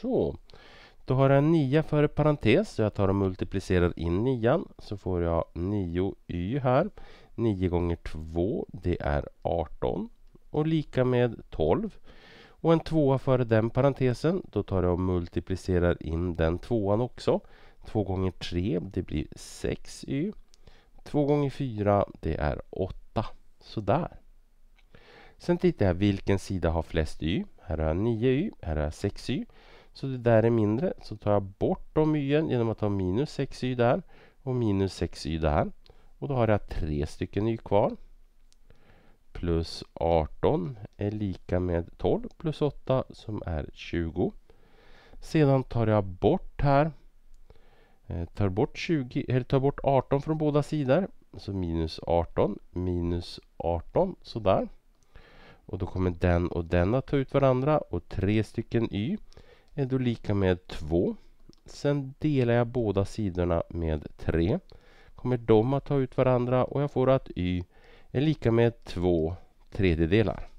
Så. Då har jag 9 före parentes, så jag tar och multiplicerar in 9 så får jag 9y här. 9 gånger 2, det är 18 och lika med 12. Och en tvåa före den parentesen, då tar jag och multiplicerar in den tvåan också. 2 gånger 3, det blir 6y. 2 gånger 4, det är 8. Sådär. Sen tittar jag vilken sida har flest y. Här har jag 9y, här har jag 6y. Så det där är mindre. Så tar jag bort de y'en genom att ta minus 6y där och minus 6y där. Och då har jag tre stycken y kvar. Plus 18 är lika med 12 plus 8 som är 20. Sedan tar jag bort här. Eh, tar bort, 20, eller tar bort 18 från båda sidor. Så minus 18 minus 18 sådär. Och då kommer den och den att ta ut varandra och tre stycken y är då lika med 2. Sen delar jag båda sidorna med 3. Kommer de att ta ut varandra och jag får att y är lika med 2 tredjedelar.